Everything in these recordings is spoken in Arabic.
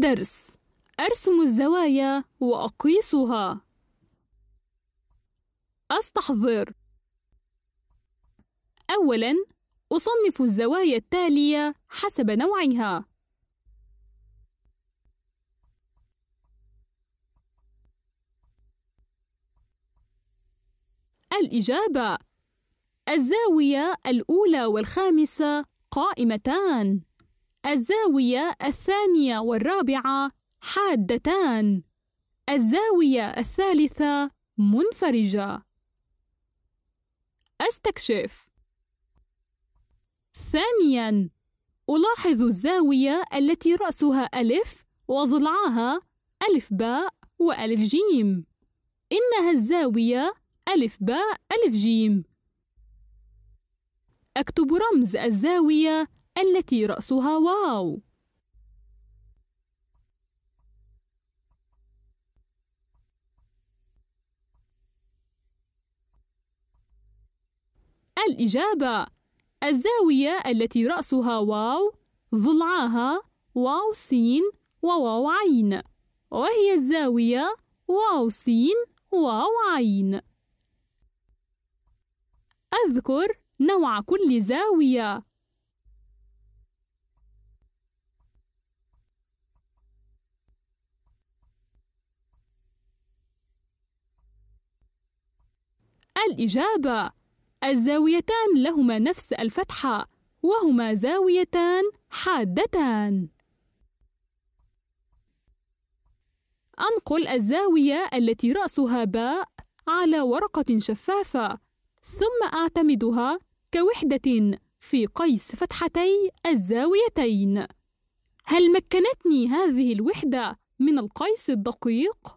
درس أرسم الزوايا وأقيسها أستحضر أولاً أصنف الزوايا التالية حسب نوعها الإجابة الزاوية الأولى والخامسة قائمتان الزاوية الثانية والرابعة حادتان الزاوية الثالثة منفرجة أستكشف ثانياً ألاحظ الزاوية التي رأسها ألف وضلعها ألف باء وألف جيم إنها الزاوية ألف باء ألف جيم أكتب رمز الزاوية التي رأسها واو الإجابة الزاوية التي رأسها واو ضلعها واو سين وواو عين وهي الزاوية واو سين واو عين أذكر نوع كل زاوية الإجابة الزاويتان لهما نفس الفتحة وهما زاويتان حادتان أنقل الزاوية التي رأسها باء على ورقة شفافة ثم أعتمدها كوحدة في قيس فتحتي الزاويتين هل مكنتني هذه الوحدة من القيس الدقيق؟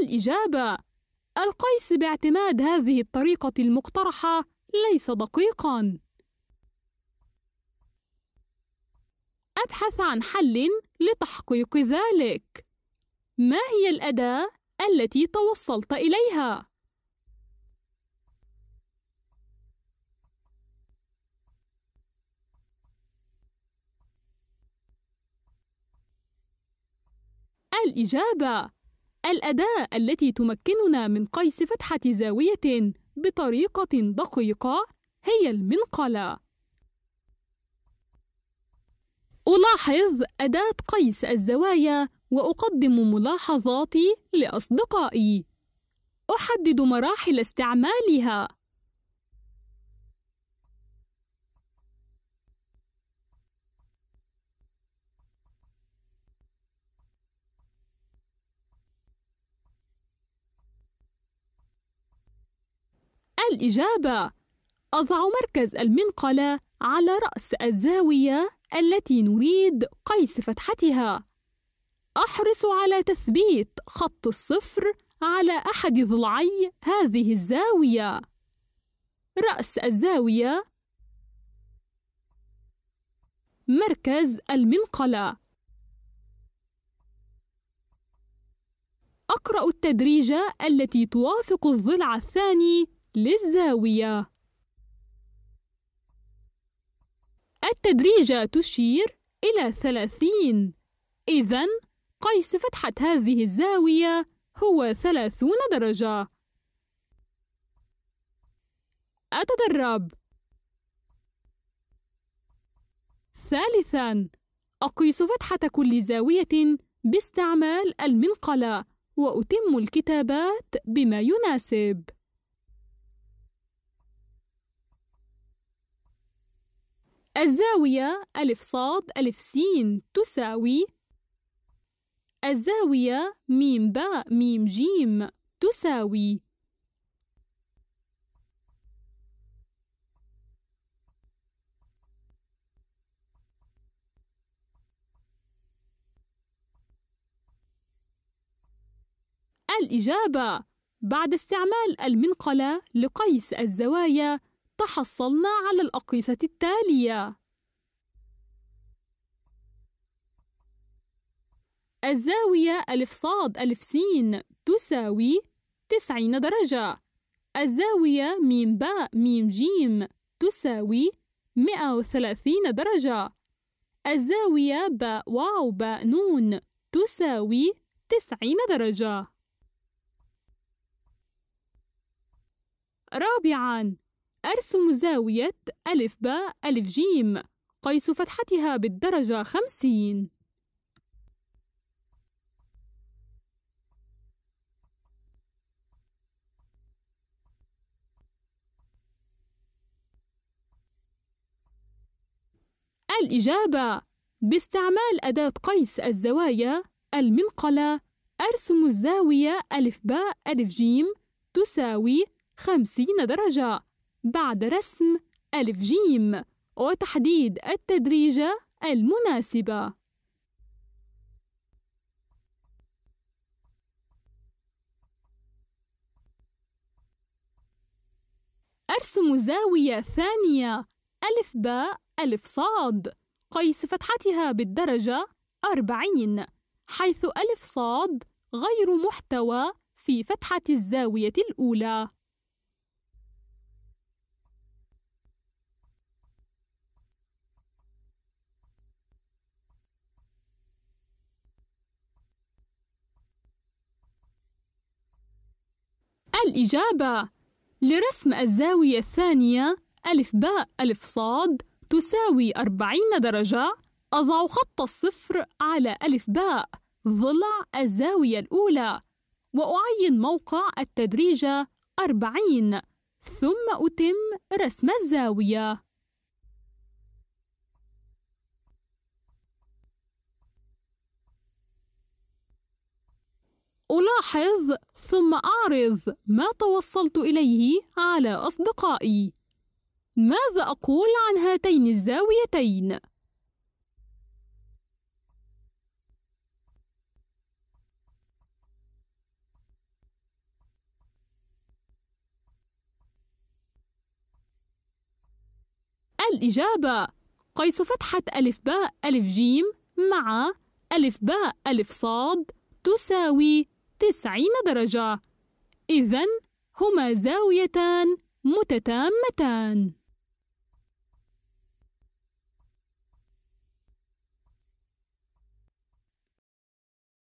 الإجابة القيس باعتماد هذه الطريقة المقترحة ليس دقيقا أبحث عن حل لتحقيق ذلك ما هي الأداة التي توصلت إليها؟ الإجابة الأداة التي تمكننا من قيس فتحة زاوية بطريقة دقيقة هي المنقلة. ألاحظ أداة قيس الزوايا وأقدم ملاحظاتي لأصدقائي. أحدد مراحل استعمالها الإجابة أضع مركز المنقلة على رأس الزاوية التي نريد قيس فتحتها أحرص على تثبيت خط الصفر على أحد ضلعي هذه الزاوية رأس الزاوية مركز المنقلة أقرأ التدريجة التي توافق الضلع الثاني للزاوية التدريجة تشير إلى ثلاثين إذا قيس فتحة هذه الزاوية هو ثلاثون درجة أتدرب ثالثا أقيس فتحة كل زاوية باستعمال المنقلة وأتم الكتابات بما يناسب الزاوية ألف صاد ألف سين تساوي الزاوية ميم باء ميم جيم تساوي الإجابة بعد استعمال المنقلة لقيس الزوايا تحصلنا على الأقيسة التالية الزاوية ألف صاد ألف سين تساوي تسعين درجة الزاوية ميم باء ميم جيم تساوي مئة وثلاثين درجة الزاوية باء واو باء نون تساوي تسعين درجة رابعاً أرسم زاوية ألف باء ألف جيم قيس فتحتها بالدرجة خمسين الإجابة باستعمال أداة قيس الزوايا المنقلة أرسم الزاوية ألف باء ألف جيم تساوي خمسين درجة بعد رسم ألف جيم وتحديد التدريجة المناسبة أرسم زاوية ثانية ألف باء ألف صاد قيس فتحتها بالدرجة أربعين حيث ألف صاد غير محتوى في فتحة الزاوية الأولى الإجابة لرسم الزاوية الثانية ألف باء ألف صاد تساوي أربعين درجة أضع خط الصفر على ألف باء ضلع الزاوية الأولى وأعين موقع التدريجة أربعين ثم أتم رسم الزاوية ألاحظ ثم أعرض ما توصلت إليه على أصدقائي. ماذا أقول عن هاتين الزاويتين؟ الإجابة قيس فتحة ألف باء ألف جيم مع ألف باء ألف صاد تساوي 90 درجة إذا هما زاويتان متتامتان